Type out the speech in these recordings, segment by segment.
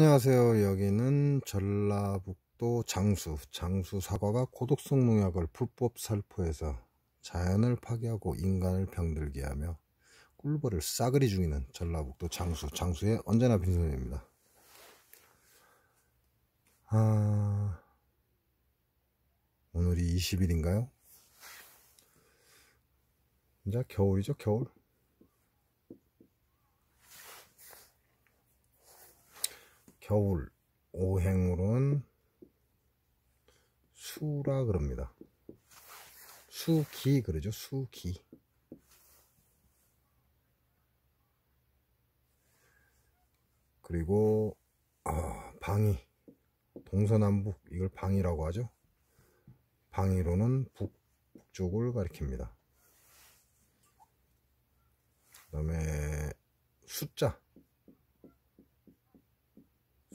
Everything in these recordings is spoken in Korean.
안녕하세요. 여기는 전라북도 장수, 장수 사과가 고독성 농약을 불법 살포해서 자연을 파괴하고 인간을 병들게 하며 꿀벌을 싸그리 중이는 전라북도 장수, 장수의 언제나 빈손입니다. 아... 오늘이 20일인가요? 이제 겨울이죠, 겨울. 겨울 오행으로는 수라 그럽니다. 수기 그러죠. 수기. 그리고 아, 방위 동서남북 이걸 방위라고 하죠. 방위로는 북, 북쪽을 가리킵니다. 그 다음에 숫자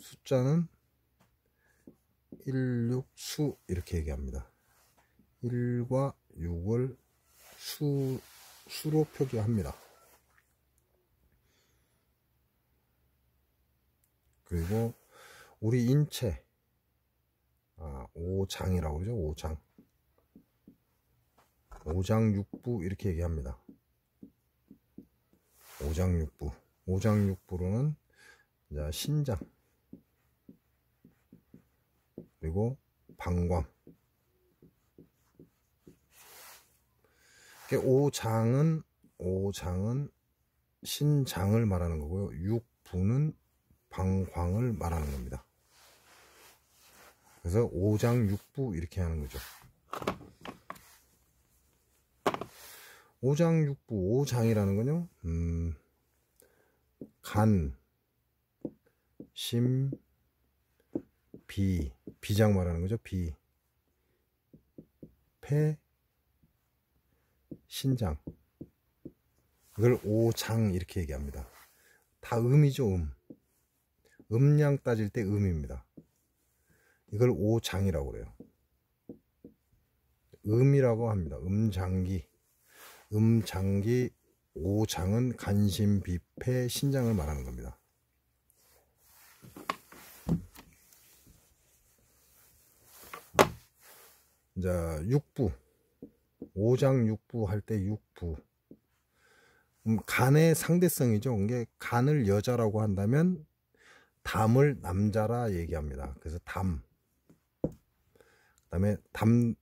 숫자는 1, 6, 수 이렇게 얘기합니다. 1과 6을 수, 수로 표기합니다. 그리고 우리 인체 아, 5장이라고 그러죠. 5장 5장 6부 이렇게 얘기합니다. 5장 6부 5장 6부로는 신장 그리고 방광 5장은 오장은 신장을 말하는 거고요. 6부는 방광을 말하는 겁니다. 그래서 5장6부 이렇게 하는 거죠. 5장6부5장이라는 건요. 음, 간, 심, 비, 비장 말하는 거죠. 비, 폐, 신장. 이걸 오장 이렇게 얘기합니다. 다 음이죠, 음. 음량 따질 때 음입니다. 이걸 오장이라고 그래요. 음이라고 합니다. 음장기. 음장기 오장은 간심, 비폐, 신장을 말하는 겁니다. 이 6부 5장 6부 할 때 6부 음, 간의 상대성이죠. 이게 간을 여자라고 한다면 담을 남자라 얘기합니다. 그래서 담. 그다음에 담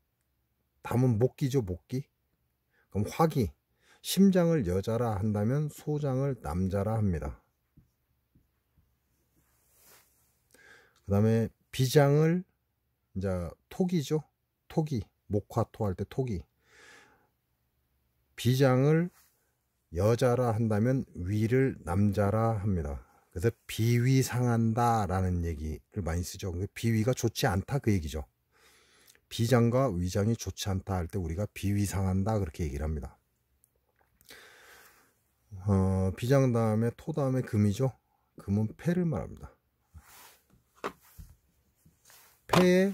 담은 목기죠, 목기. 그럼 화기. 심장을 여자라 한다면 소장을 남자라 합니다. 그다음에 비장을 이제 토기죠. 토기, 목화토 할 때 토기. 비장을 여자라 한다면 위를 남자라 합니다. 그래서 비위상한다라는 얘기를 많이 쓰죠. 비위가 좋지 않다 그 얘기죠. 비장과 위장이 좋지 않다 할 때 우리가 비위상한다 그렇게 얘기를 합니다. 어, 비장 다음에 토 다음에 금이죠. 금은 폐를 말합니다. 폐에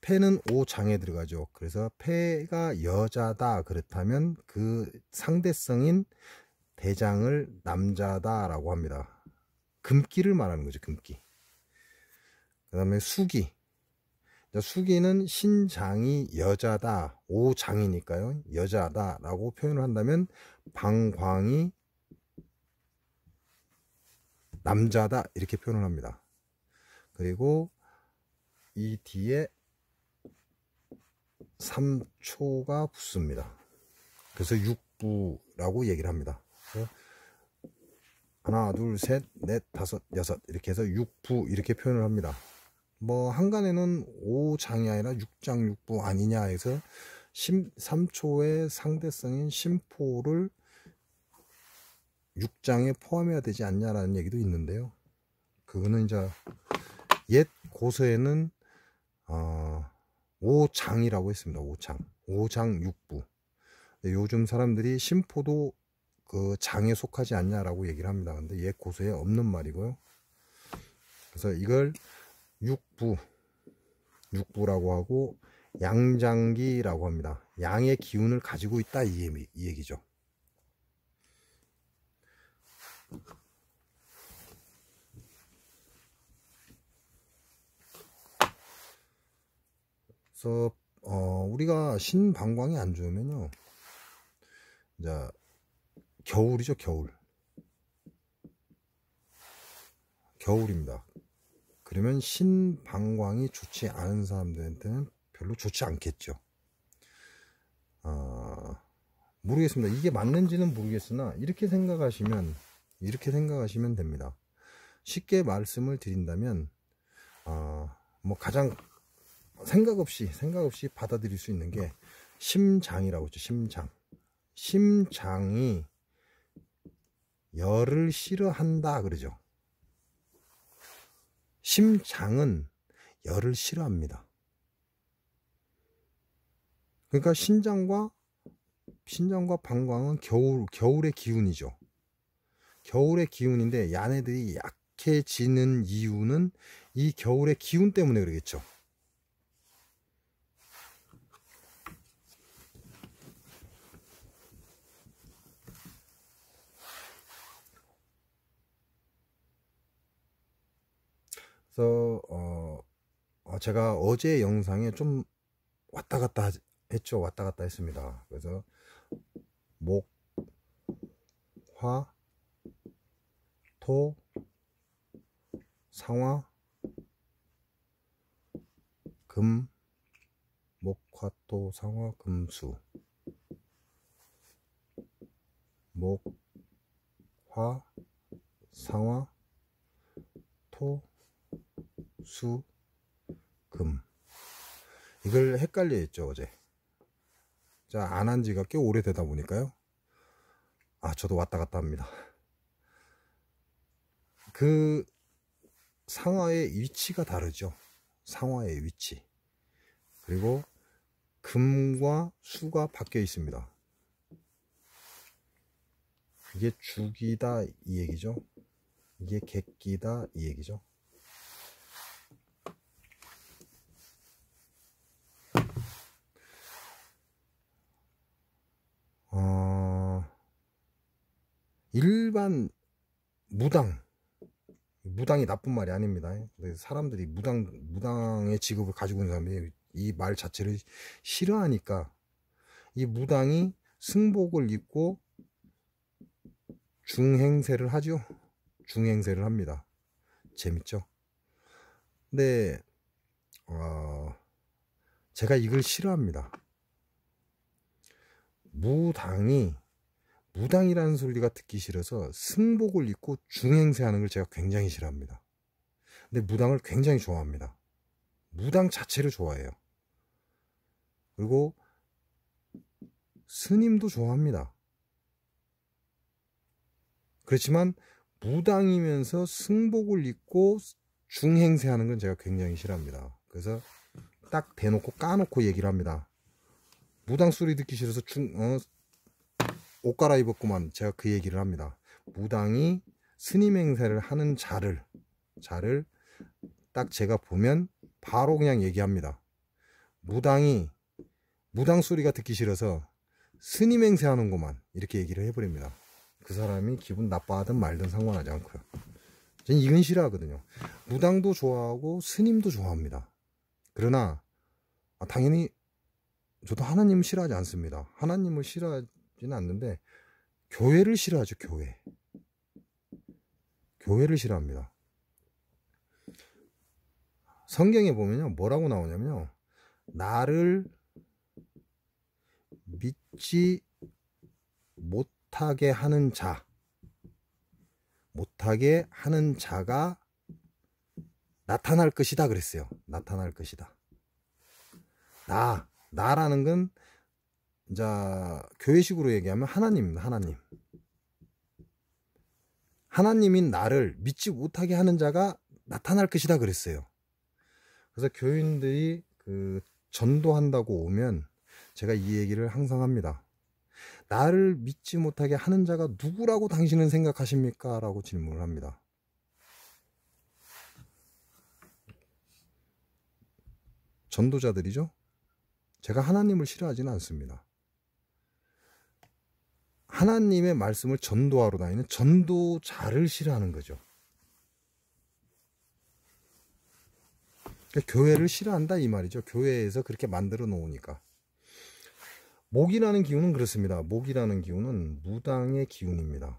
폐는 오장에 들어가죠. 그래서 폐가 여자다 그렇다면 그 상대성인 대장을 남자다라고 합니다. 금기를 말하는 거죠. 금기. 그 다음에 수기. 수기는 신장이 여자다. 오장이니까요. 여자다라고 표현을 한다면 방광이 남자다 이렇게 표현을 합니다. 그리고 이 뒤에 3초가 붙습니다. 그래서 6부라고 얘기를 합니다. 예. 하나, 둘, 셋, 넷, 다섯, 여섯 이렇게 해서 6부 이렇게 표현을 합니다. 뭐 한간에는 5장이 아니라 6장 6부 아니냐 해서 3초의 상대성인 심포를 6장에 포함해야 되지 않냐라는 얘기도 있는데요. 그거는 이제 옛 고서에는 어, 5장이라고 했습니다. 5장. 5장 6부. 요즘 사람들이 심포도 그 장에 속하지 않냐라고 얘기를 합니다. 근데 옛 고소에 없는 말이고요. 그래서 이걸 육부육부라고 하고 양장기라고 합니다. 양의 기운을 가지고 있다 이, 얘기, 죠 그래서 어, 우리가 신방광이 안 좋으면요. 자, 겨울이죠, 겨울. 겨울입니다. 그러면 신방광이 좋지 않은 사람들한테는 별로 좋지 않겠죠. 어, 모르겠습니다. 이게 맞는지는 모르겠으나 이렇게 생각하시면 이렇게 생각하시면 됩니다. 쉽게 말씀을 드린다면 어, 뭐 가장 생각 없이 생각 없이 받아들일 수 있는 게 심장이라고 했죠 심장 심장이 열을 싫어한다 그러죠 심장은 열을 싫어합니다 그러니까 신장과 신장과 방광은 겨울 겨울의 기운이죠 겨울의 기운인데 야네들이 약해지는 이유는 이 겨울의 기운 때문에 그러겠죠 그래서 어, 어, 제가 어제 영상에 좀 왔다 갔다 했죠. 왔다 갔다 했습니다. 그래서 목, 화, 토, 상화, 금, 목, 화, 토, 상화, 금수. 목, 화, 상화, 토, 수, 금. 이걸 헷갈려 했죠, 어제. 자, 안 한 지가 꽤 오래되다 보니까요. 아, 저도 왔다 갔다 합니다. 그 상하의 위치가 다르죠. 상하의 위치. 그리고 금과 수가 바뀌어 있습니다. 이게 죽이다 이 얘기죠. 이게 객기다 이 얘기죠. 어, 일반 무당, 무당이 나쁜 말이 아닙니다. 사람들이 무당, 무당의 직업을 가지고 있는 사람이 이 말 자체를 싫어하니까 이 무당이 승복을 입고 중행세를 하죠. 중행세를 합니다. 재밌죠? 근데, 어, 제가 이걸 싫어합니다. 무당이 무당이라는 소리가 듣기 싫어서 승복을 입고 중행세하는 걸 제가 굉장히 싫어합니다. 근데 무당을 굉장히 좋아합니다. 무당 자체를 좋아해요. 그리고 스님도 좋아합니다. 그렇지만 무당이면서 승복을 입고 중행세하는 건 제가 굉장히 싫어합니다. 그래서 딱 대놓고 까놓고 얘기를 합니다. 무당 소리 듣기 싫어서 춘, 어, 옷 갈아입었구만 제가 그 얘기를 합니다 무당이 스님 행세를 하는 자를 자를 딱 제가 보면 바로 그냥 얘기합니다 무당이 무당 소리가 듣기 싫어서 스님 행세하는구만 이렇게 얘기를 해버립니다 그 사람이 기분 나빠하든 말든 상관하지 않고요 저는 이건 싫어하거든요 무당도 좋아하고 스님도 좋아합니다 그러나 아, 당연히 저도 하나님을 싫어하지 않습니다. 하나님을 싫어하지는 않는데 교회를 싫어하죠. 교회. 교회를 싫어합니다. 성경에 보면요. 뭐라고 나오냐면요. 나를 믿지 못하게 하는 자. 못하게 하는 자가 나타날 것이다 그랬어요. 나타날 것이다. 나 나라는 건 자, 교회식으로 얘기하면 하나님입니다. 하나님. 하나님인 나를 믿지 못하게 하는 자가 나타날 것이다 그랬어요. 그래서 교인들이 그 전도한다고 오면 제가 이 얘기를 항상 합니다. 나를 믿지 못하게 하는 자가 누구라고 당신은 생각하십니까? 라고 질문을 합니다. 전도자들이죠? 제가 하나님을 싫어하지는 않습니다. 하나님의 말씀을 전도하러 다니는 전도자를 싫어하는 거죠. 그러니까 교회를 싫어한다 이 말이죠. 교회에서 그렇게 만들어 놓으니까. 목이라는 기운은 그렇습니다. 목이라는 기운은 무당의 기운입니다.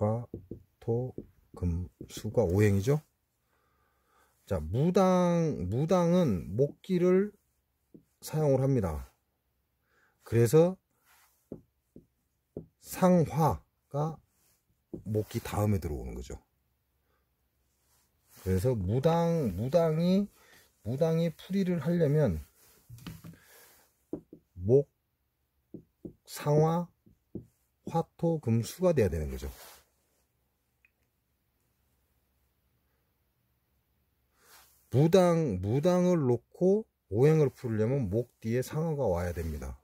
과, 토, 금, 수가 오행이죠. 자, 무당, 무당은 목기를 사용을 합니다. 그래서 상화가 목기 다음에 들어오는 거죠. 그래서 무당, 무당이, 무당이 풀이를 하려면 목, 상화, 화토, 금수가 돼야 되는 거죠. 무당, 무당을 놓고 오행을 풀려면 목 뒤에 상어가 와야 됩니다.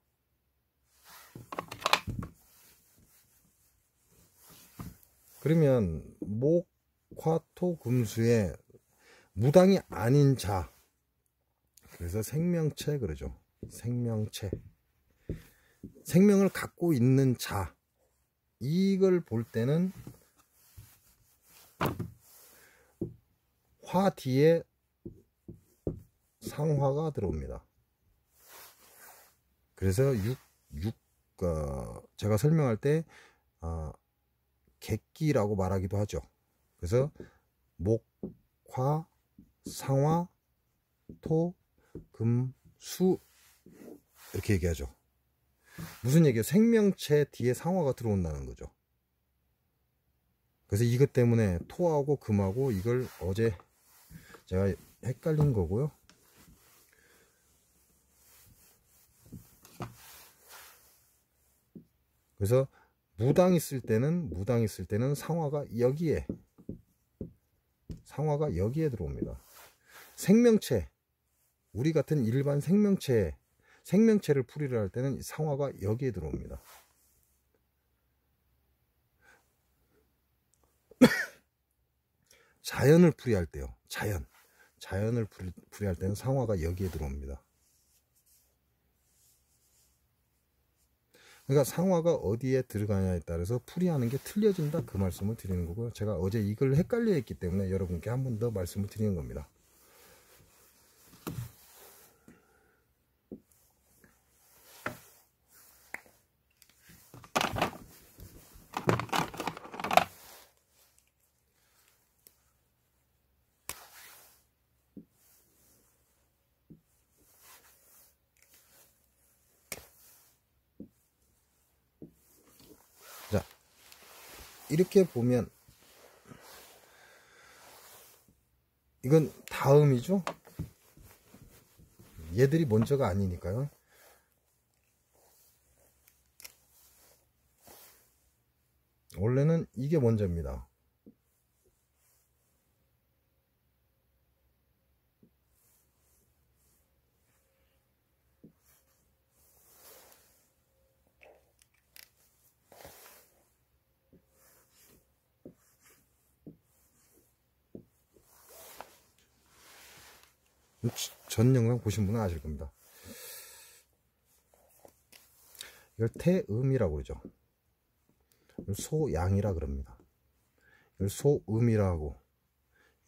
그러면 목, 화, 토, 금수에 무당이 아닌 자. 그래서 생명체 그러죠. 생명체. 생명을 갖고 있는 자. 이걸 볼 때는 화 뒤에 상화가 들어옵니다. 그래서 6, 6, 어, 제가 설명할 때, 어, 객기라고 말하기도 하죠. 그래서 목, 화, 상화, 토, 금, 수 이렇게 얘기하죠. 무슨 얘기예요? 생명체 뒤에 상화가 들어온다는 거죠. 그래서 이것 때문에 토하고 금하고 이걸 어제 제가 헷갈린 거고요. 그래서 무당 있을 때는 무당 있을 때는 상화가 여기에 상화가 여기에 들어옵니다. 생명체 우리 같은 일반 생명체 생명체를 풀이를 할 때는 상화가 여기에 들어옵니다. 자연을 풀이할 때요. 자연. 자연을 풀이, 풀이할 때는 상화가 여기에 들어옵니다. 그러니까 상화가 어디에 들어가냐에 따라서 풀이하는 게 틀려진다 그 말씀을 드리는 거고요. 제가 어제 이걸 헷갈려 했기 때문에 여러분께 한 번 더 말씀을 드리는 겁니다. 이렇게 보면 이건 다음이죠 얘들이 먼저가 아니니까요 원래는 이게 먼저입니다 전 영상 보신 분은 아실 겁니다. 이걸 태음이라고 그러죠. 소양이라 그럽니다. 이걸 소음이라고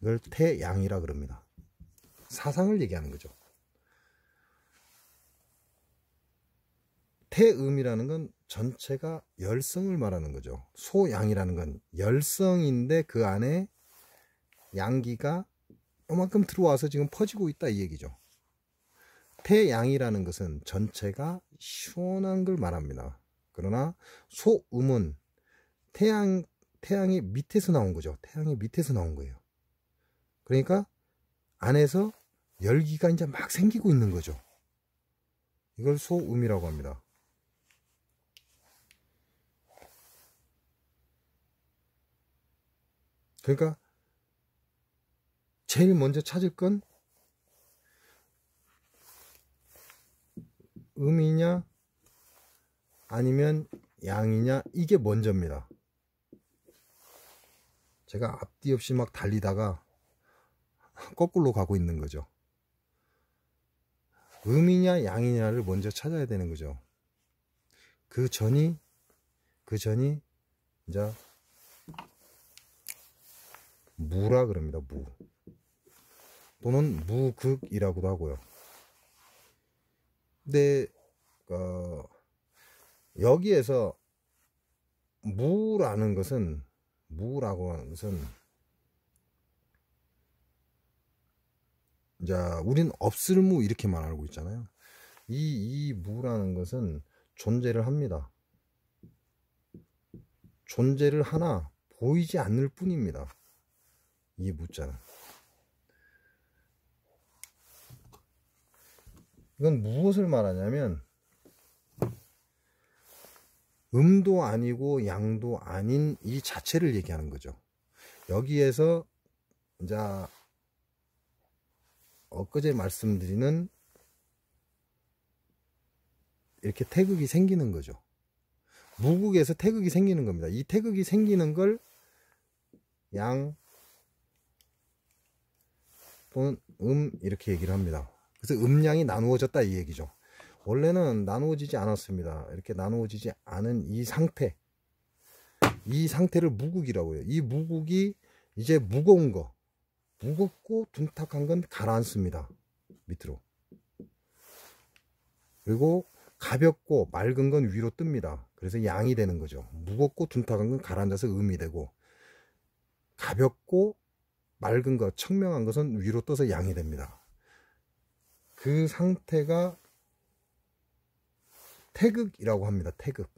이걸 태양이라 그럽니다. 사상을 얘기하는 거죠. 태음이라는 건 전체가 열성을 말하는 거죠. 소양이라는 건 열성인데 그 안에 양기가 이만큼 들어와서 지금 퍼지고 있다 이 얘기죠. 태양이라는 것은 전체가 시원한 걸 말합니다. 그러나 소음은 태양, 태양의 밑에서 나온 거죠. 태양이 밑에서 나온 거예요. 그러니까 안에서 열기가 이제 막 생기고 있는 거죠. 이걸 소음이라고 합니다. 그러니까 제일 먼저 찾을 건 음이냐 아니면 양이냐 이게 먼저입니다. 제가 앞뒤 없이 막 달리다가 거꾸로 가고 있는 거죠. 음이냐 양이냐를 먼저 찾아야 되는 거죠. 그 전이 그 전이 이제 무라 그럽니다. 무 또는 무극이라고도 하고요. 근데 네, 어, 여기에서 무라는 것은 무라고 하는 것은 자, 우린 없을 무 이렇게만 알고 있잖아요. 이, 이 무라는 것은 존재를 합니다. 존재를 하나 보이지 않을 뿐입니다. 이 무자는. 이건 무엇을 말하냐면 음도 아니고 양도 아닌 이 자체를 얘기하는 거죠. 여기에서 이제 엊그제 말씀드리는 이렇게 태극이 생기는 거죠. 무국에서 태극이 생기는 겁니다. 이 태극이 생기는 걸 양, 또는 음 이렇게 얘기를 합니다. 그래서 음량이 나누어졌다 이 얘기죠. 원래는 나누어지지 않았습니다. 이렇게 나누어지지 않은 이 상태. 이 상태를 무국이라고 해요. 이 무국이 이제 무거운 거. 무겁고 둔탁한 건 가라앉습니다. 밑으로. 그리고 가볍고 맑은 건 위로 뜹니다. 그래서 양이 되는 거죠. 무겁고 둔탁한 건 가라앉아서 음이 되고 가볍고 맑은 거 청명한 것은 위로 떠서 양이 됩니다. 그 상태가 태극이라고 합니다. 태극.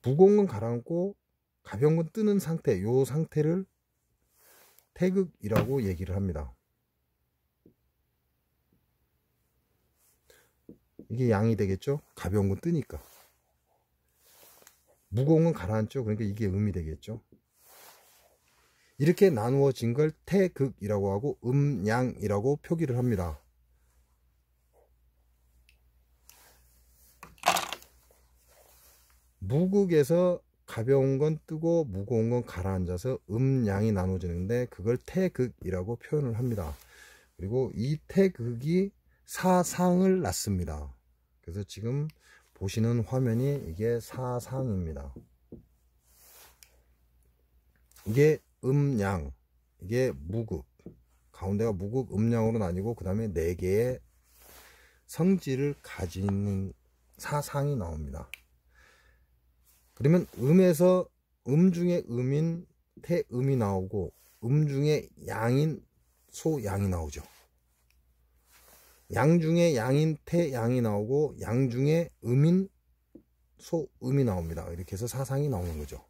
무거운 건 가라앉고 가벼운 건 뜨는 상태, 요 상태를 태극이라고 얘기를 합니다. 이게 양이 되겠죠? 가벼운 건 뜨니까. 무거운 건 가라앉죠? 그러니까 이게 음이 되겠죠? 이렇게 나누어진 걸 태극이라고 하고 음양이라고 표기를 합니다. 무극에서 가벼운 건 뜨고 무거운 건 가라앉아서 음양이 나눠지는데 그걸 태극이라고 표현을 합니다. 그리고 이 태극이 사상을 낳습니다. 그래서 지금 보시는 화면이 이게 사상입니다. 이게 음양 이게 무극 가운데가 무극 음양으로 나뉘고 그 다음에 네 개의 성질을 가진 사상이 나옵니다. 그러면 음에서 음 중에 음인 태음이 나오고 음 중에 양인 소양이 나오죠. 양 중에 양인 태양이 나오고 양 중에 음인 소음이 나옵니다. 이렇게 해서 사상이 나오는 거죠.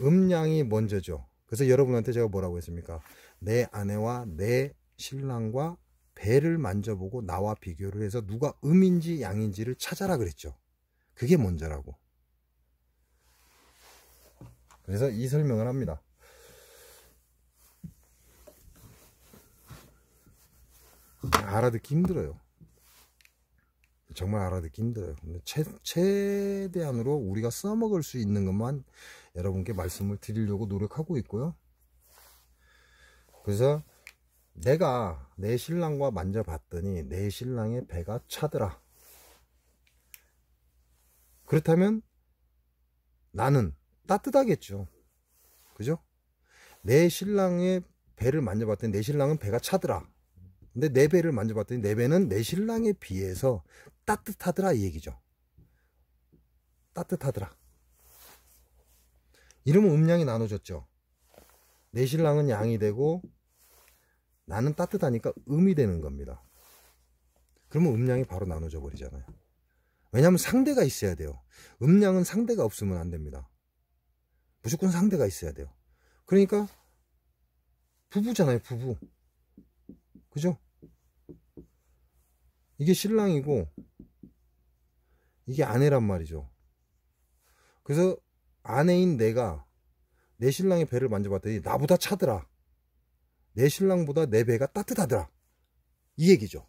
음량이 먼저죠. 그래서 여러분한테 제가 뭐라고 했습니까? 내 아내와 내 신랑과 배를 만져보고 나와 비교를 해서 누가 음인지 양인지를 찾아라 그랬죠. 그게 먼저라고. 그래서 이 설명을 합니다. 알아듣기 힘들어요. 정말 알아듣기 힘들어요. 근데 최, 최대한으로 우리가 써먹을 수 있는 것만 여러분께 말씀을 드리려고 노력하고 있고요. 그래서 내가 내 신랑과 만져봤더니 내 신랑의 배가 차더라. 그렇다면 나는 따뜻하겠죠. 그죠? 내 신랑의 배를 만져봤더니 내 신랑은 배가 차더라. 근데 내 배를 만져봤더니 내 배는 내 신랑에 비해서 따뜻하더라 이 얘기죠. 따뜻하더라. 이러면 음량이 나눠졌죠. 내 신랑은 양이 되고 나는 따뜻하니까 음이 되는 겁니다. 그러면 음량이 바로 나눠져 버리잖아요. 왜냐하면 상대가 있어야 돼요. 음량은 상대가 없으면 안 됩니다. 무조건 상대가 있어야 돼요. 그러니까 부부잖아요, 부부. 그죠? 이게 신랑이고 이게 아내란 말이죠. 그래서 아내인 내가 내 신랑의 배를 만져봤더니 나보다 차더라. 내 신랑보다 내 배가 따뜻하더라. 이 얘기죠.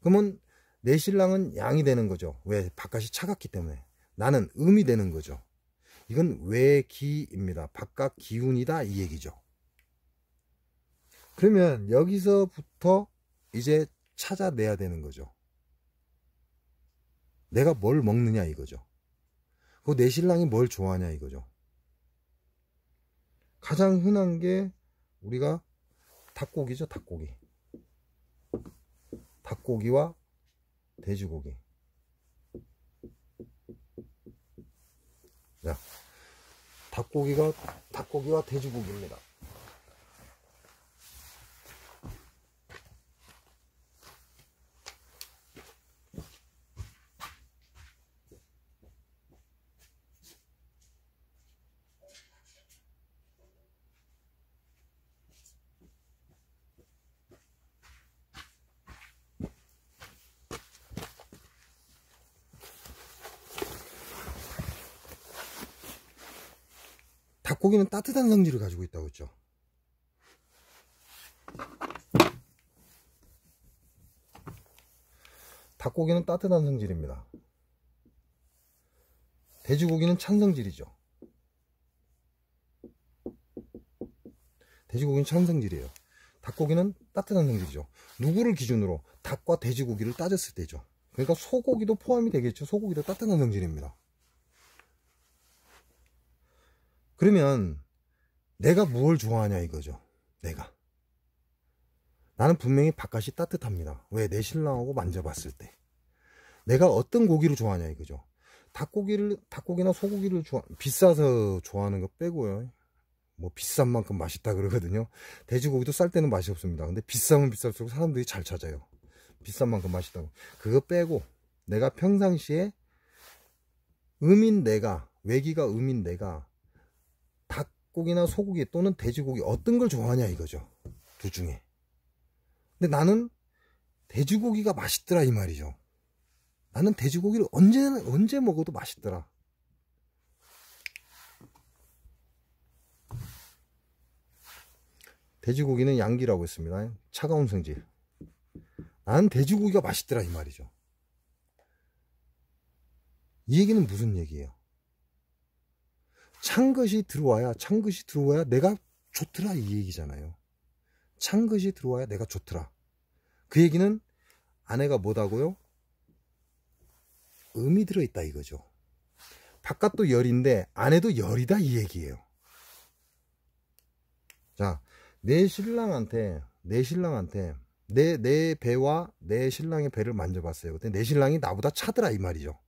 그러면 내 신랑은 양이 되는 거죠. 왜? 바깥이 차갑기 때문에. 나는 음이 되는 거죠. 이건 외기입니다. 바깥 기운이다 이 얘기죠. 그러면 여기서부터 이제 찾아내야 되는 거죠. 내가 뭘 먹느냐 이거죠. 그내 신랑이 뭘 좋아하냐 이거죠. 가장 흔한 게 우리가 닭고기죠, 닭고기. 닭고기와 돼지고기. 자, 닭고기가 닭고기와 돼지고기입니다. 닭고기는 따뜻한 성질을 가지고 있다고 했죠. 닭고기는 따뜻한 성질입니다. 돼지고기는 찬 성질이죠. 돼지고기는 찬 성질이에요. 닭고기는 따뜻한 성질이죠. 누구를 기준으로 닭과 돼지고기를 따졌을 때죠. 그러니까 소고기도 포함이 되겠죠. 소고기도 따뜻한 성질입니다. 그러면 내가 뭘 좋아하냐 이거죠. 내가. 나는 분명히 바깥이 따뜻합니다. 왜? 내 신랑하고 만져봤을 때. 내가 어떤 고기를 좋아하냐 이거죠. 닭고기를, 닭고기나 소고기를 좋아, 비싸서 좋아하는 거 빼고요. 뭐 비싼 만큼 맛있다 그러거든요. 돼지고기도 쌀 때는 맛이 없습니다. 근데 비싸면 비쌀수록 사람들이 잘 찾아요. 비싼 만큼 맛있다고. 그거 빼고 내가 평상시에 음인 내가, 외기가 음인 내가 닭고기나 소고기 또는 돼지고기 어떤 걸 좋아하냐 이거죠. 둘 중에. 근데 나는 돼지고기가 맛있더라 이 말이죠. 나는 돼지고기를 언제 언제 먹어도 맛있더라. 돼지고기는 양기라고 했습니다. 차가운 성질. 나는 돼지고기가 맛있더라 이 말이죠. 이 얘기는 무슨 얘기예요? 창것이 들어와야 창것이 들어와야 내가 좋더라 이 얘기잖아요. 창것이 들어와야 내가 좋더라. 그 얘기는 아내가 뭐다고요? 음이 들어있다 이거죠. 바깥도 열인데 안에도 열이다 이 얘기예요. 자, 내 신랑한테 내 신랑한테 내 내 배와 내 신랑의 배를 만져봤어요. 근데 내 신랑이 나보다 차더라 이 말이죠.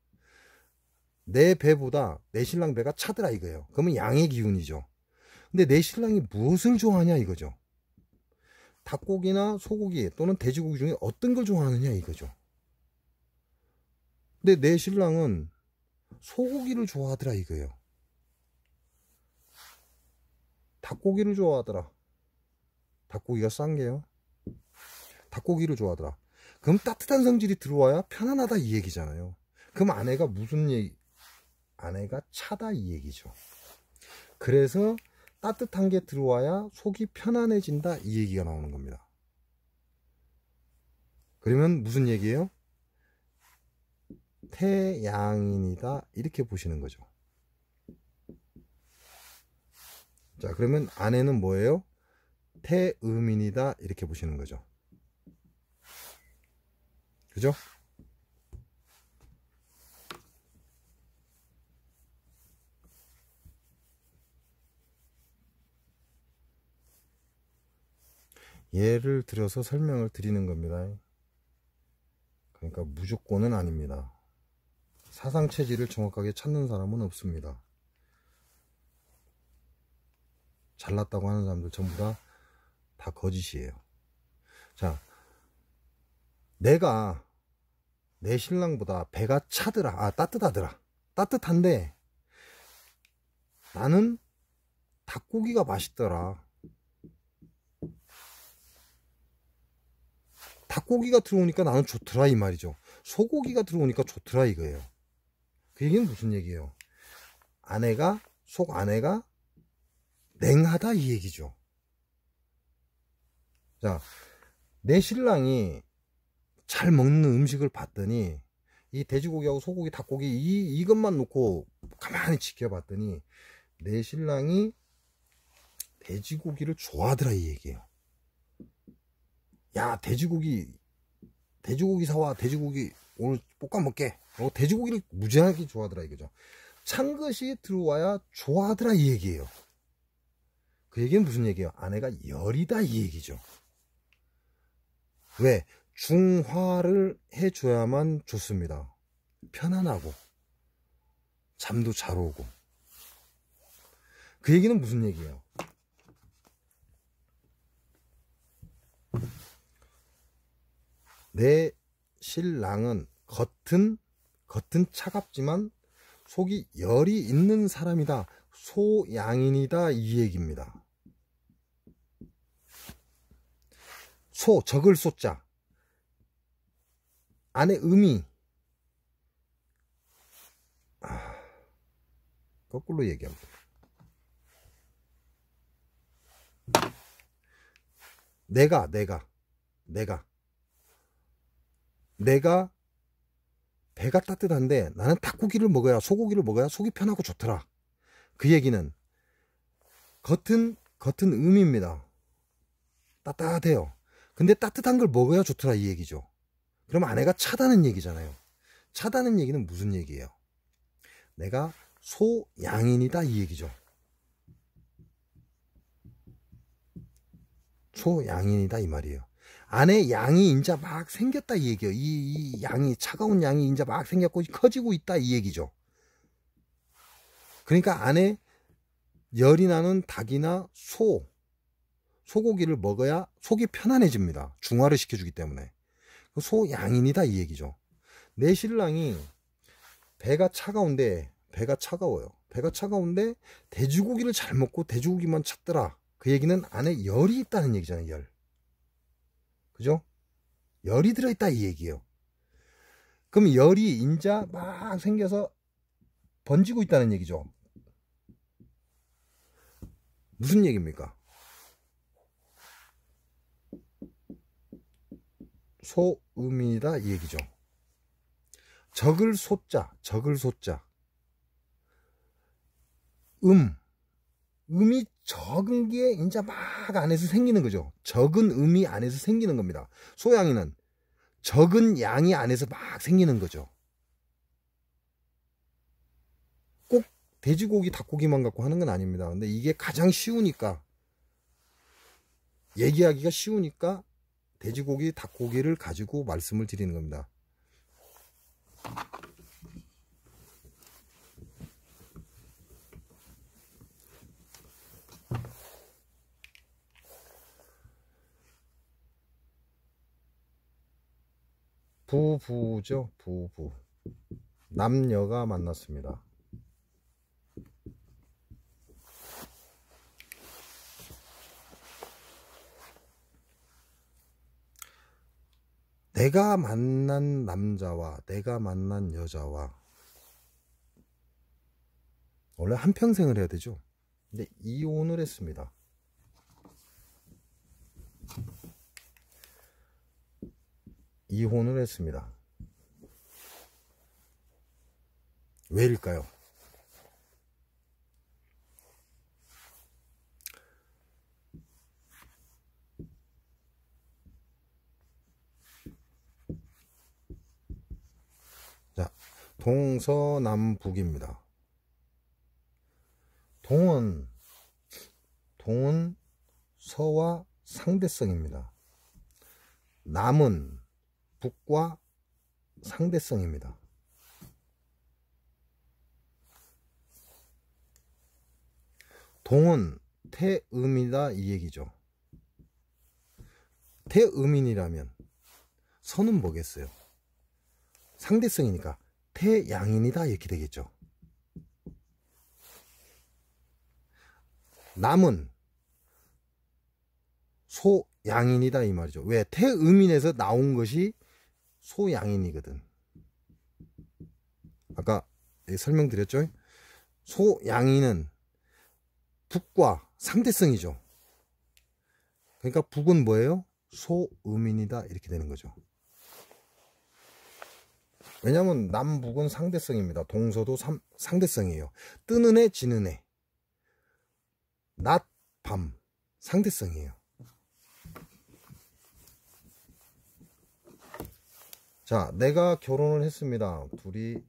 내 배보다 내 신랑 배가 차더라 이거예요. 그러면 양의 기운이죠. 근데 내 신랑이 무엇을 좋아하냐 이거죠. 닭고기나 소고기 또는 돼지고기 중에 어떤 걸 좋아하느냐 이거죠. 근데 내 신랑은 소고기를 좋아하더라 이거예요. 닭고기를 좋아하더라. 닭고기가 싼 게요. 닭고기를 좋아하더라. 그럼 따뜻한 성질이 들어와야 편안하다 이 얘기잖아요. 그럼 아내가 무슨 얘기, 아내가 차다 이 얘기죠. 그래서 따뜻한 게 들어와야 속이 편안해진다 이 얘기가 나오는 겁니다. 그러면 무슨 얘기예요? 태양인이다 이렇게 보시는 거죠. 자 그러면 아내는 뭐예요? 태음인이다 이렇게 보시는 거죠. 그죠? 예를 들어서 설명을 드리는 겁니다. 그러니까 무조건은 아닙니다. 사상 체질을 정확하게 찾는 사람은 없습니다. 잘났다고 하는 사람들 전부 다, 다 거짓이에요. 자, 내가 내 신랑보다 배가 차더라. 아, 따뜻하더라. 따뜻한데 나는 닭고기가 맛있더라. 닭고기가 들어오니까 나는 좋더라 이 말이죠. 소고기가 들어오니까 좋더라 이거예요. 그 얘기는 무슨 얘기예요? 아내가 속 아내가 냉하다 이 얘기죠. 자, 내 신랑이 잘 먹는 음식을 봤더니 이 돼지고기하고 소고기, 닭고기 이 이것만 놓고 가만히 지켜봤더니 내 신랑이 돼지고기를 좋아하더라 이 얘기예요. 야 돼지고기 돼지고기 사와 돼지고기 오늘 볶아 먹게 어, 돼지고기를 무지하게 좋아하더라 이거죠 상것이 들어와야 좋아하더라 이 얘기예요 그 얘기는 무슨 얘기예요 아내가 열이다 이 얘기죠 왜 중화를 해줘야만 좋습니다 편안하고 잠도 잘 오고 그 얘기는 무슨 얘기예요 내 신랑은 겉은 겉은 차갑지만 속이 열이 있는 사람이다. 소양인이다 이 얘기입니다. 소 적을 소자 안에 음이 아, 거꾸로 얘기합니다. 내가 내가 내가 내가 배가 따뜻한데 나는 닭고기를 먹어야 소고기를 먹어야 속이 편하고 좋더라. 그 얘기는 겉은 겉은 음입니다. 따뜻해요. 근데 따뜻한 걸 먹어야 좋더라 이 얘기죠. 그럼 아내가 차다는 얘기잖아요. 차다는 얘기는 무슨 얘기예요? 내가 소양인이다 이 얘기죠. 소양인이다 이 말이에요. 안에 양이 인자 막 생겼다 이 얘기예요. 이, 이 양이 차가운 양이 인자 막 생겼고 커지고 있다 이 얘기죠. 그러니까 안에 열이 나는 닭이나 소, 소고기를 먹어야 속이 편안해집니다. 중화를 시켜주기 때문에. 그 소 양인이다 이 얘기죠. 내 신랑이 배가 차가운데 배가 차가워요. 배가 차가운데 돼지고기를 잘 먹고 돼지고기만 찾더라. 그 얘기는 안에 열이 있다는 얘기잖아요. 열. 그죠? 열이 들어있다 이 얘기예요. 그럼 열이 인자 막 생겨서 번지고 있다는 얘기죠. 무슨 얘기입니까? 소음이다 이 얘기죠. 적을 소자, 적을 소자. 음, 음이 적은 게 이제 막 안에서 생기는 거죠. 적은 음이 안에서 생기는 겁니다. 소양이는 적은 양이 안에서 막 생기는 거죠. 꼭 돼지고기, 닭고기만 갖고 하는 건 아닙니다. 근데 이게 가장 쉬우니까 얘기하기가 쉬우니까 돼지고기, 닭고기를 가지고 말씀을 드리는 겁니다. 부부죠 부부 남녀가 만났습니다 내가 만난 남자와 내가 만난 여자와 원래 한평생을 해야 되죠 근데 이혼을 했습니다 이혼을 했습니다. 왜일까요? 자, 동서남북입니다. 동은 동은 서와 상대성입니다. 남은 북과 상대성입니다. 동은 태음이다 이 얘기죠. 태음인이라면 선은 뭐겠어요? 상대성이니까 태양인이다 이렇게 되겠죠. 남은 소양인이다 이 말이죠. 왜 태음인에서 나온 것이 소양인이거든. 아까 설명드렸죠? 소양인은 북과 상대성이죠. 그러니까 북은 뭐예요? 소음인이다 이렇게 되는 거죠. 왜냐하면 남북은 상대성입니다. 동서도 삼, 상대성이에요. 뜨는 해 지는 해. 낮, 밤 상대성이에요. 자 내가 결혼을 했습니다 둘이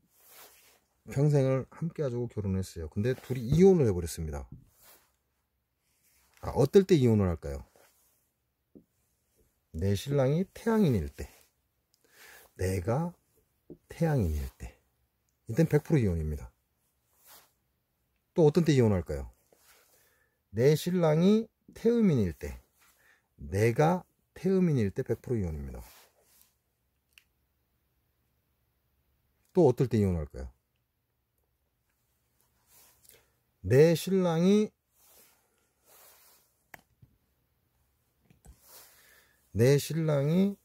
평생을 함께 가지고 결혼했어요 근데 둘이 이혼을 해버렸습니다 아, 어떨 때 이혼을 할까요 내 신랑이 태양인일 때 내가 태양인일 때 이땐 100% 이혼입니다 또 어떤 때 이혼할까요 내 신랑이 태음인일 때 내가 태음인일 때 100% 이혼입니다 또 어떨 때 이혼할까요? 내 신랑이 내 신랑이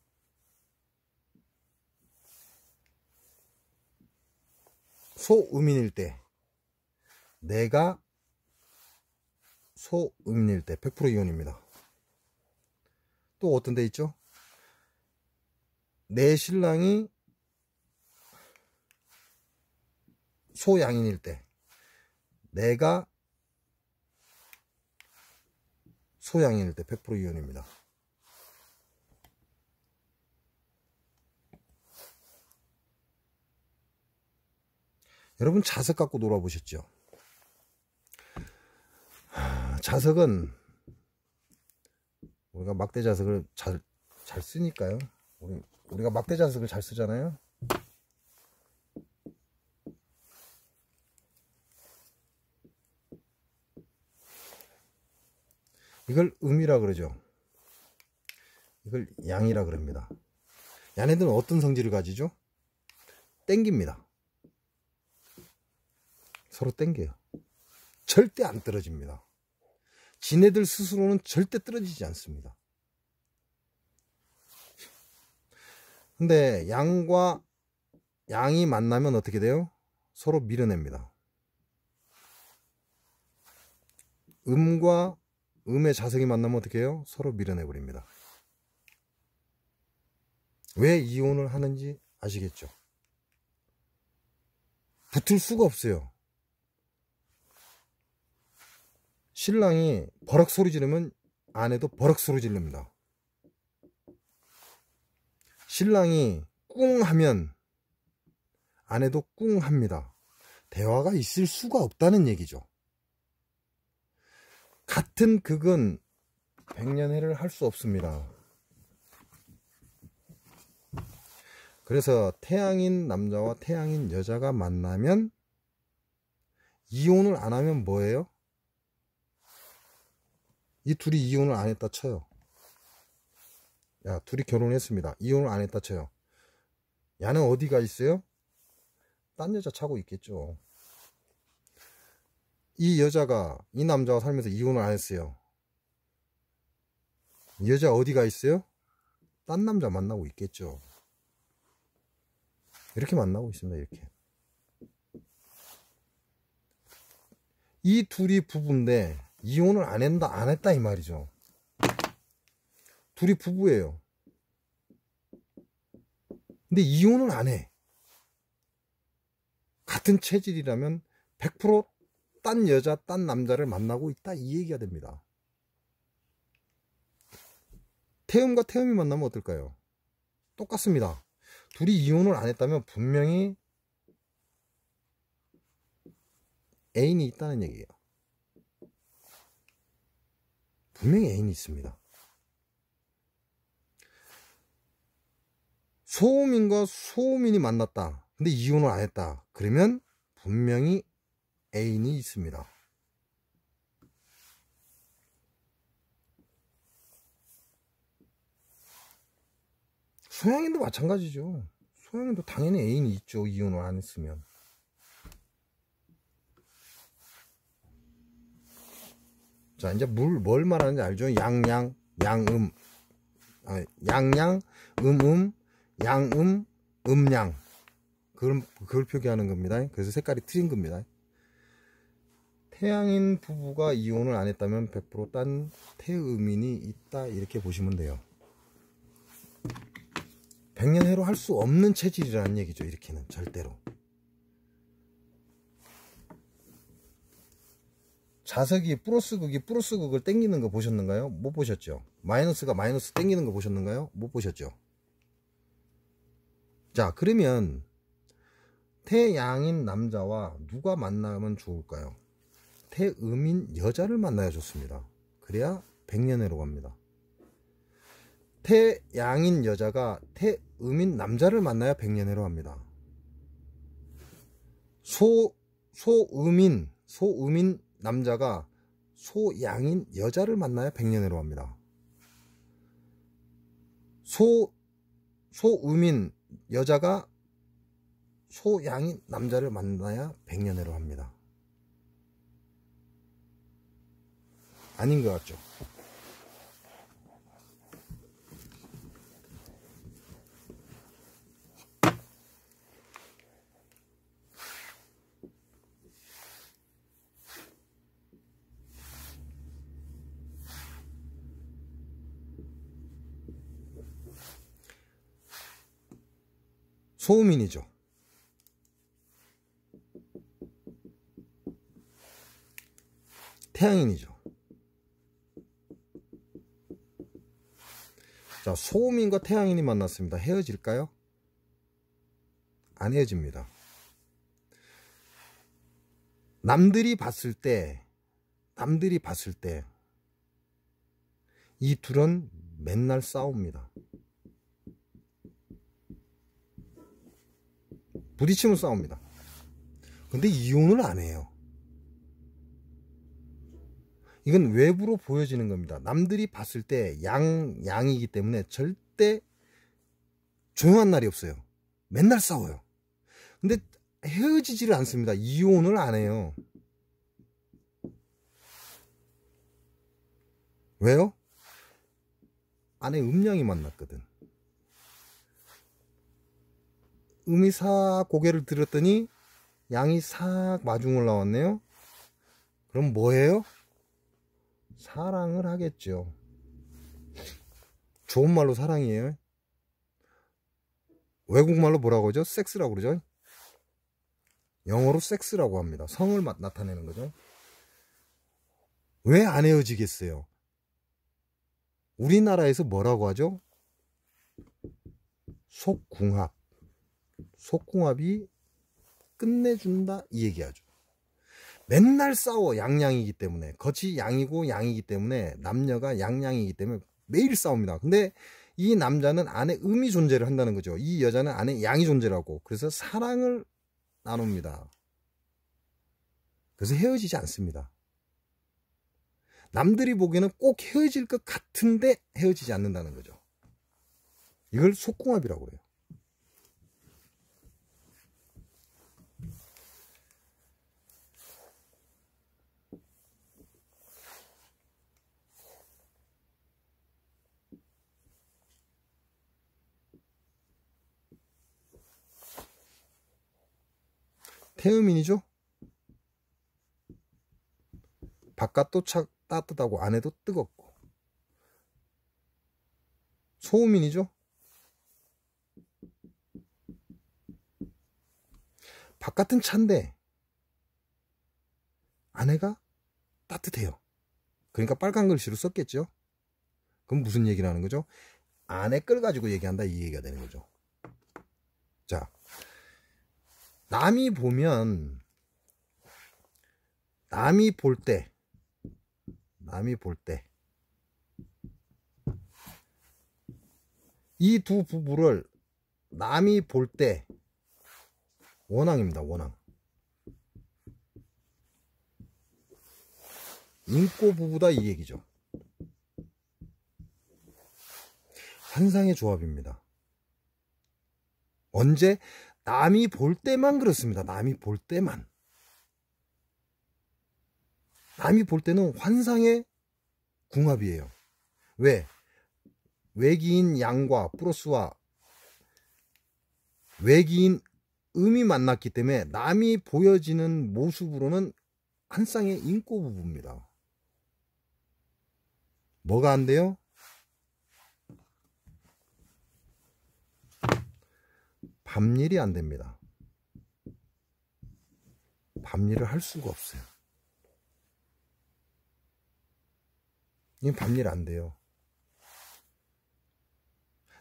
소음인일 때 내가 소음인일 때 100% 이혼입니다. 또 어떤 데 있죠? 내 신랑이 소양인일 때 내가 소양인일 때100% 이온입니다. 여러분 자석 갖고 놀아보셨죠? 자석은 우리가 막대 자석을 잘, 잘 쓰니까요. 우리, 우리가 막대 자석을 잘 쓰잖아요. 이걸 음이라 그러죠. 이걸 양이라 그럽니다. 얘네들은 어떤 성질을 가지죠? 땡깁니다. 서로 땡겨요. 절대 안 떨어집니다. 지네들 스스로는 절대 떨어지지 않습니다. 근데 양과 양이 만나면 어떻게 돼요? 서로 밀어냅니다. 음과 음의 자석이 만나면 어떻게 해요? 서로 밀어내버립니다. 왜 이혼을 하는지 아시겠죠? 붙을 수가 없어요. 신랑이 버럭 소리 지르면 아내도 버럭 소리 지릅니다. 신랑이 꿍 하면 아내도 꿍 합니다. 대화가 있을 수가 없다는 얘기죠. 같은 극은 백년해를 할 수 없습니다. 그래서 태양인 남자와 태양인 여자가 만나면 이혼을 안 하면 뭐예요? 이 둘이 이혼을 안 했다 쳐요. 야, 둘이 결혼했습니다. 이혼을 안 했다 쳐요. 야는 어디가 있어요? 딴 여자 차고 있겠죠. 이 여자가 이 남자와 살면서 이혼을 안 했어요. 여자 어디가 있어요? 딴 남자 만나고 있겠죠. 이렇게 만나고 있습니다. 이렇게. 이 둘이 부부인데 이혼을 안 했다 안 했다 이 말이죠. 둘이 부부예요. 근데 이혼을 안 해. 같은 체질이라면 100%딴 여자, 딴 남자를 만나고 있다 이 얘기가 됩니다. 태음과 태음이 만나면 어떨까요? 똑같습니다. 둘이 이혼을 안 했다면 분명히 애인이 있다는 얘기예요. 분명히 애인이 있습니다. 소음인과 소음인이 만났다. 근데 이혼을 안 했다. 그러면 분명히 애인이 있습니다. 소양인도 마찬가지죠. 소양인도 당연히 애인이 있죠. 이혼을 안 했으면. 자, 이제 물, 뭘 말하는지 알죠? 양양, 양음. 아, 양양, 음음, 양음, 음양. 그걸, 그걸 표기하는 겁니다. 그래서 색깔이 틀린 겁니다. 태양인 부부가 이혼을 안 했다면 100%딴 태음인이 있다 이렇게 보시면 돼요. 1 0 0년해로할 수 없는 체질이라는 얘기죠. 이렇게는 절대로. 자석이 플러스극이 플러스극을 땡기는 거 보셨는가요? 못 보셨죠? 마이너스가 마이너스 땡기는 거 보셨는가요? 못 보셨죠? 자 그러면 태양인 남자와 누가 만나면 좋을까요? 태음인 여자를 만나야 좋습니다. 그래야 백년해로 갑니다. 태양인 여자가 태음인 남자를 만나야 백년해로 합니다. 소, 소음인, 소음인 남자가 소양인 여자를 만나야 백년해로 합니다. 소, 소음인 여자가 소양인 남자를 만나야 백년해로 합니다. 아닌 것 같죠 소음인이죠. 태양인이죠. 자, 소음인과 태양인이 만났습니다. 헤어질까요? 안 헤어집니다. 남들이 봤을 때, 남들이 봤을 때, 이 둘은 맨날 싸웁니다. 부딪히면 싸웁니다. 근데 이혼을 안 해요. 이건 외부로 보여지는 겁니다. 남들이 봤을 때 양, 양이기 때문에 절대 조용한 날이 없어요. 맨날 싸워요. 근데 헤어지지를 않습니다. 이혼을 안 해요. 왜요? 안에 음량이 만났거든. 음이 싹 고개를 들었더니 양이 싹 마중 올라왔네요. 그럼 뭐예요? 사랑을 하겠죠. 좋은 말로 사랑이에요. 외국말로 뭐라고 하죠? 섹스라고 그러죠. 영어로 섹스라고 합니다. 성을 나타내는 거죠. 왜 안 헤어지겠어요? 우리나라에서 뭐라고 하죠? 속궁합. 속궁합이 끝내준다 이 얘기하죠. 맨날 싸워 양양이기 때문에 겉이 양이고 양이기 때문에 남녀가 양양이기 때문에 매일 싸웁니다. 근데 이 남자는 안에 음이 존재를 한다는 거죠. 이 여자는 안에 양이 존재라고. 그래서 사랑을 나눕니다. 그래서 헤어지지 않습니다. 남들이 보기에는 꼭 헤어질 것 같은데 헤어지지 않는다는 거죠. 이걸 속궁합이라고 해요. 태음인이죠? 바깥도 차, 따뜻하고 안에도 뜨겁고 소음인이죠? 바깥은 찬데 안에가 따뜻해요. 그러니까 빨간 글씨로 썼겠죠? 그럼 무슨 얘기를 하는 거죠? 안에 끌가지고 얘기한다 이 얘기가 되는 거죠. 자, 남이 보면 남이 볼 때 남이 볼 때 이 두 부부를 남이 볼 때 원앙입니다 원앙 인꼬 부부다 이 얘기죠 환상의 조합입니다 언제 남이 볼 때만 그렇습니다. 남이 볼 때만. 남이 볼 때는 환상의 궁합이에요. 왜? 외기인 양과 플러스와 외기인 음이 만났기 때문에 남이 보여지는 모습으로는 한 쌍의 인꼬부부입니다. 뭐가 안 돼요? 밤일이 안 됩니다. 밤일을 할 수가 없어요. 이 밤일 안 돼요.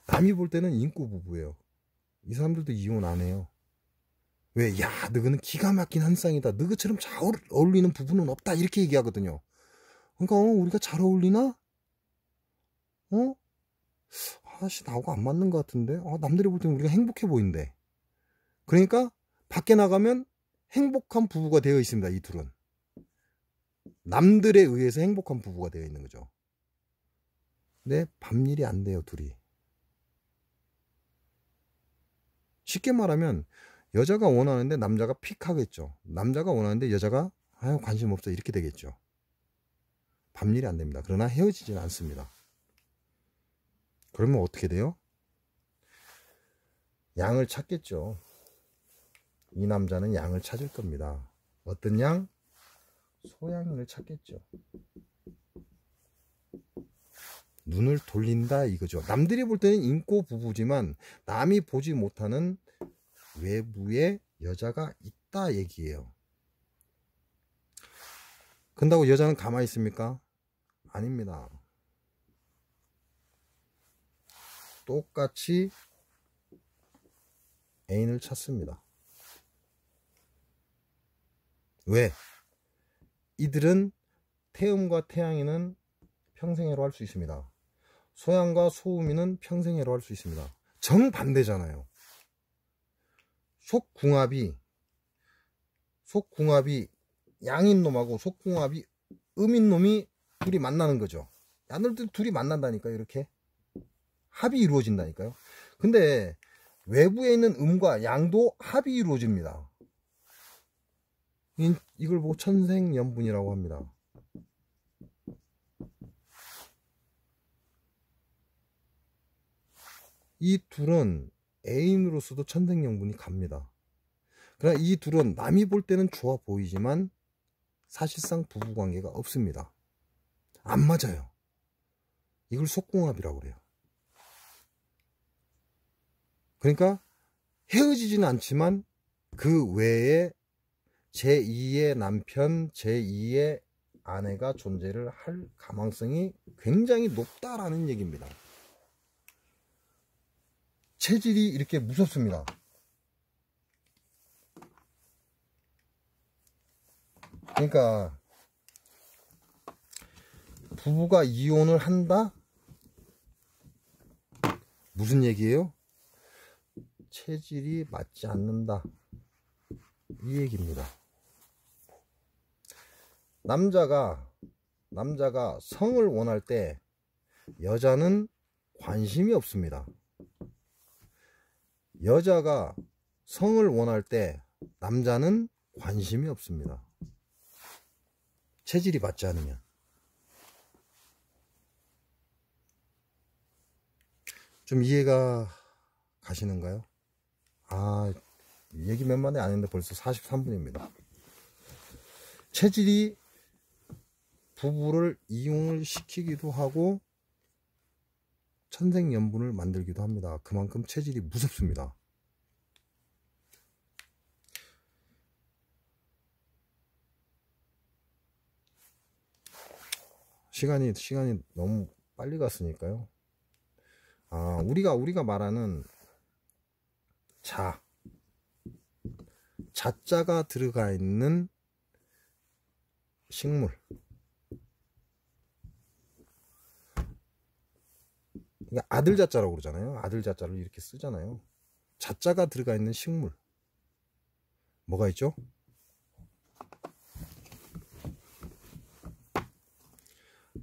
남이 볼 때는 인구 부부예요. 이 사람들도 이혼 안 해요. 왜? 야, 너그는 기가 막힌 한 쌍이다. 너그처럼 잘 어울리는 부분은 없다. 이렇게 얘기하거든요. 그러니까 어, 우리가 잘 어울리나? 어? 아씨 나하고 안 맞는 것 같은데 아, 남들이 볼 때는 우리가 행복해 보인대 그러니까 밖에 나가면 행복한 부부가 되어 있습니다 이 둘은 남들에 의해서 행복한 부부가 되어 있는 거죠 근데 밤일이 안 돼요 둘이 쉽게 말하면 여자가 원하는데 남자가 픽하겠죠 남자가 원하는데 여자가 아유 관심 없어 이렇게 되겠죠 밤일이 안 됩니다 그러나 헤어지진 않습니다 그러면 어떻게 돼요? 양을 찾겠죠. 이 남자는 양을 찾을 겁니다. 어떤 양? 소양을 찾겠죠. 눈을 돌린다 이거죠. 남들이 볼 때는 인고 부부지만 남이 보지 못하는 외부의 여자가 있다 얘기예요. 그런다고 여자는 가만히 있습니까? 아닙니다. 똑같이 애인을 찾습니다. 왜? 이들은 태음과 태양이는 평생애로 할 수 있습니다. 소양과 소음이는 평생애로 할 수 있습니다. 정반대잖아요. 속궁합이 속궁합이 양인 놈하고 속궁합이 음인 놈이 둘이 만나는 거죠. 야놀들 둘이 만난다니까 이렇게 합이 이루어진다니까요. 근데 외부에 있는 음과 양도 합이 이루어집니다. 이걸 보고 천생연분이라고 합니다. 이 둘은 애인으로서도 천생연분이 갑니다. 그러나 이 둘은 남이 볼 때는 좋아 보이지만 사실상 부부관계가 없습니다. 안 맞아요. 이걸 속궁합이라고 그래요. 그러니까 헤어지지는 않지만 그 외에 제2의 남편, 제2의 아내가 존재를 할 가능성이 굉장히 높다라는 얘기입니다. 체질이 이렇게 무섭습니다. 그러니까 부부가 이혼을 한다? 무슨 얘기예요? 체질이 맞지 않는다. 이 얘기입니다. 남자가 남자가 성을 원할 때 여자는 관심이 없습니다. 여자가 성을 원할 때 남자는 관심이 없습니다. 체질이 맞지 않으면. 좀 이해가 가시는가요? 아 얘기 몇 마디 안 했는데 벌써 43분입니다 체질이 부부를 이용을 시키기도 하고 천생연분을 만들기도 합니다 그만큼 체질이 무섭습니다 시간이 시간이 너무 빨리 갔으니까요. 아, 우리가 우리가 말하는 자. 자자가 들어가 있는 식물. 그러니까 아들 자자라고 그러잖아요. 아들 자자를 이렇게 쓰잖아요. 자자가 들어가 있는 식물. 뭐가 있죠?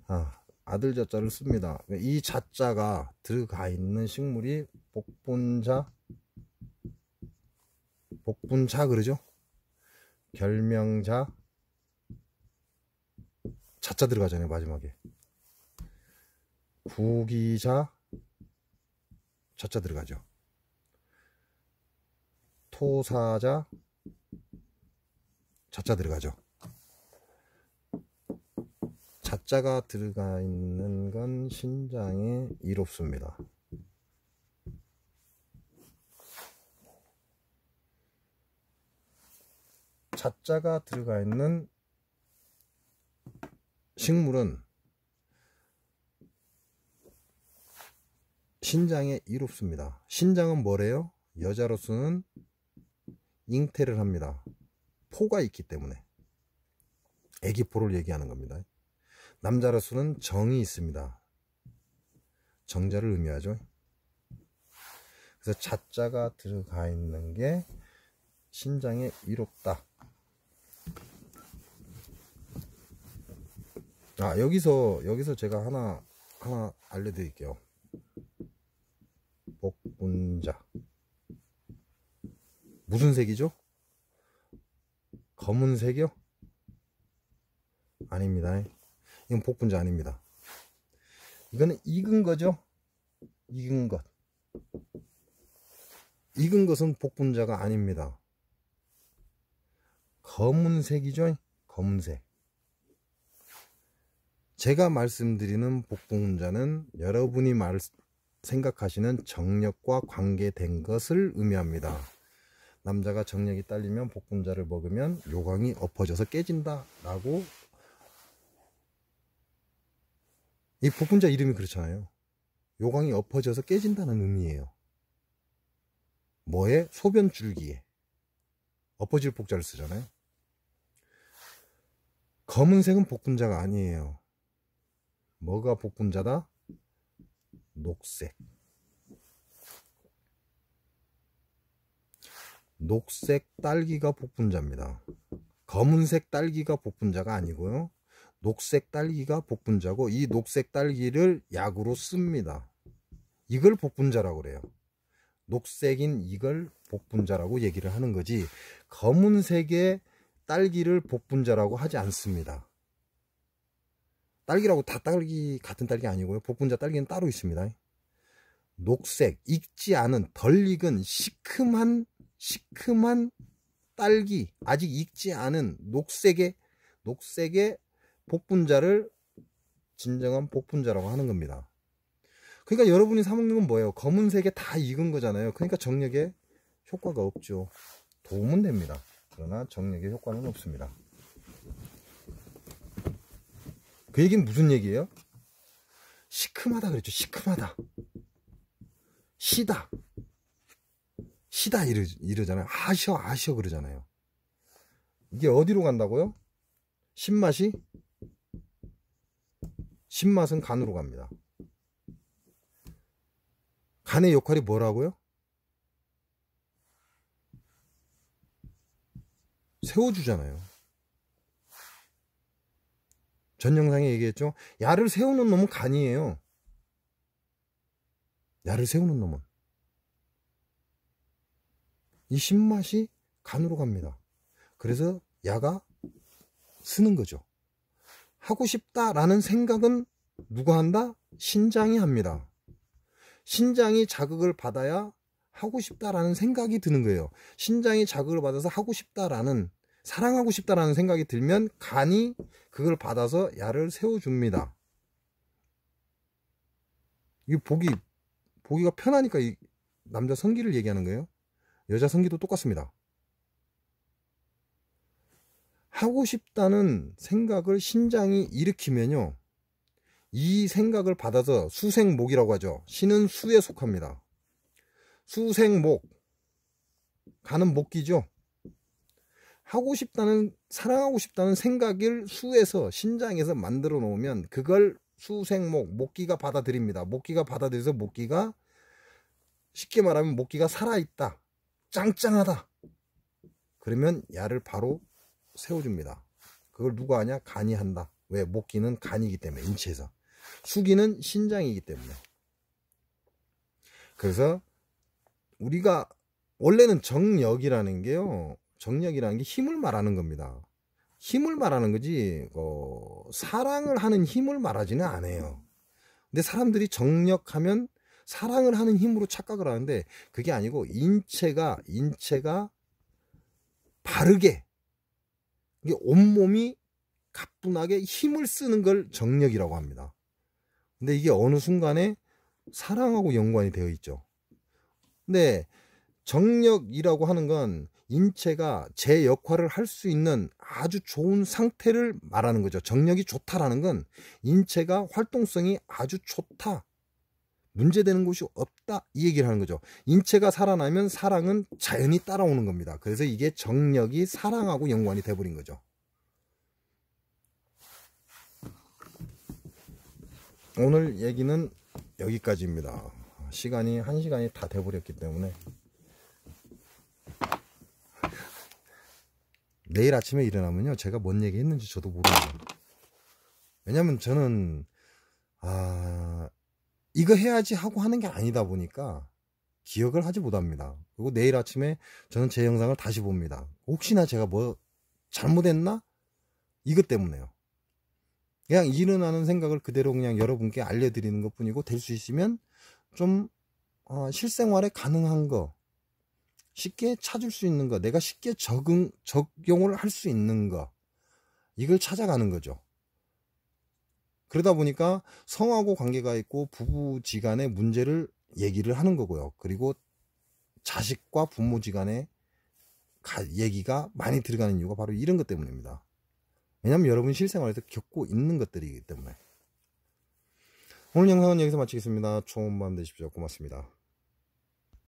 아, 아들 자자를 씁니다. 이 자자가 들어가 있는 식물이 복분자, 복분자 그러죠? 결명자 자자 들어가잖아요 마지막에 구기자 자자 들어가죠 토사자 자자 들어가죠 자자가 들어가 있는 건신장에이롭습니다 잡자가 들어가 있는 식물은 신장에 이롭습니다. 신장은 뭐래요? 여자로서는 잉태를 합니다. 포가 있기 때문에 애기포를 얘기하는 겁니다. 남자로서는 정이 있습니다. 정자를 의미하죠. 그래서 자자가 들어가 있는 게 신장에 이롭다. 아 여기서 여기서 제가 하나 하나 알려드릴게요 복분자 무슨 색이죠? 검은색이요? 아닙니다 이건 복분자 아닙니다 이거는 익은 거죠? 익은 것 익은 것은 복분자가 아닙니다 검은색이죠? 검은색 제가 말씀드리는 복분자는 여러분이 말, 생각하시는 정력과 관계된 것을 의미합니다. 남자가 정력이 딸리면 복분자를 먹으면 요강이 엎어져서 깨진다 라고 이 복분자 이름이 그렇잖아요. 요강이 엎어져서 깨진다는 의미예요. 뭐에? 소변 줄기에. 엎어질 복자를 쓰잖아요. 검은색은 복분자가 아니에요. 뭐가 복분자다? 녹색. 녹색 딸기가 복분자입니다. 검은색 딸기가 복분자가 아니고요. 녹색 딸기가 복분자고 이 녹색 딸기를 약으로 씁니다. 이걸 복분자라고 그래요. 녹색인 이걸 복분자라고 얘기를 하는 거지 검은색의 딸기를 복분자라고 하지 않습니다. 딸기라고 다 딸기 같은 딸기 아니고요. 복분자 딸기는 따로 있습니다. 녹색, 익지 않은, 덜 익은 시큼한 시큼한 딸기, 아직 익지 않은 녹색의 녹색의 복분자를 진정한 복분자라고 하는 겁니다. 그러니까 여러분이 사 먹는 건 뭐예요? 검은색에 다 익은 거잖아요. 그러니까 정력에 효과가 없죠. 도움은 됩니다. 그러나 정력에 효과는 없습니다. 그 얘기는 무슨 얘기예요? 시큼하다 그랬죠. 시큼하다. 시다. 시다 이러, 이러잖아요. 아셔, 아셔 그러잖아요. 이게 어디로 간다고요? 신맛이? 신맛은 간으로 갑니다. 간의 역할이 뭐라고요? 세워주잖아요. 전 영상에 얘기했죠. 야를 세우는 놈은 간이에요. 야를 세우는 놈은. 이 신맛이 간으로 갑니다. 그래서 야가 쓰는 거죠. 하고 싶다라는 생각은 누가 한다? 신장이 합니다. 신장이 자극을 받아야 하고 싶다라는 생각이 드는 거예요. 신장이 자극을 받아서 하고 싶다라는 사랑하고 싶다라는 생각이 들면 간이 그걸 받아서 야를 세워줍니다. 이 보기, 보기가 편하니까 이 남자 성기를 얘기하는 거예요. 여자 성기도 똑같습니다. 하고 싶다는 생각을 신장이 일으키면요. 이 생각을 받아서 수생목이라고 하죠. 신은 수에 속합니다. 수생목. 가는 목기죠. 하고 싶다는 사랑하고 싶다는 생각을 수에서 신장에서 만들어 놓으면 그걸 수생목 목기가 받아들입니다. 목기가 받아들여서 목기가 쉽게 말하면 목기가 살아있다. 짱짱하다. 그러면 야를 바로 세워줍니다. 그걸 누가 하냐? 간이 한다. 왜? 목기는 간이기 때문에 인체에서. 수기는 신장이기 때문에. 그래서 우리가 원래는 정력이라는 게요. 정력이라는 게 힘을 말하는 겁니다. 힘을 말하는 거지 어, 사랑을 하는 힘을 말하지는 않아요. 근데 사람들이 정력하면 사랑을 하는 힘으로 착각을 하는데 그게 아니고 인체가 인체가 바르게 이게 온몸이 가뿐하게 힘을 쓰는 걸 정력이라고 합니다. 근데 이게 어느 순간에 사랑하고 연관이 되어 있죠. 근데 정력이라고 하는 건 인체가 제 역할을 할 수 있는 아주 좋은 상태를 말하는 거죠. 정력이 좋다라는 건 인체가 활동성이 아주 좋다. 문제되는 곳이 없다. 이 얘기를 하는 거죠. 인체가 살아나면 사랑은 자연히 따라오는 겁니다. 그래서 이게 정력이 사랑하고 연관이 돼버린 거죠. 오늘 얘기는 여기까지입니다. 시간이 한시간이다 돼버렸기 때문에 내일 아침에 일어나면요 제가 뭔 얘기 했는지 저도 모르고 왜냐면 저는 아 이거 해야지 하고 하는 게 아니다 보니까 기억을 하지 못합니다 그리고 내일 아침에 저는 제 영상을 다시 봅니다 혹시나 제가 뭐 잘못했나 이것 때문에요 그냥 일어나는 생각을 그대로 그냥 여러분께 알려드리는 것 뿐이고 될 수 있으면 좀 어, 실생활에 가능한 거 쉽게 찾을 수 있는 거, 내가 쉽게 적응, 적용을 할 수 있는 거, 이걸 찾아가는 거죠. 그러다 보니까 성하고 관계가 있고 부부지 간의 문제를 얘기를 하는 거고요. 그리고 자식과 부모지 간의 얘기가 많이 들어가는 이유가 바로 이런 것 때문입니다. 왜냐면 여러분 실생활에서 겪고 있는 것들이기 때문에. 오늘 영상은 여기서 마치겠습니다. 좋은 밤 되십시오. 고맙습니다.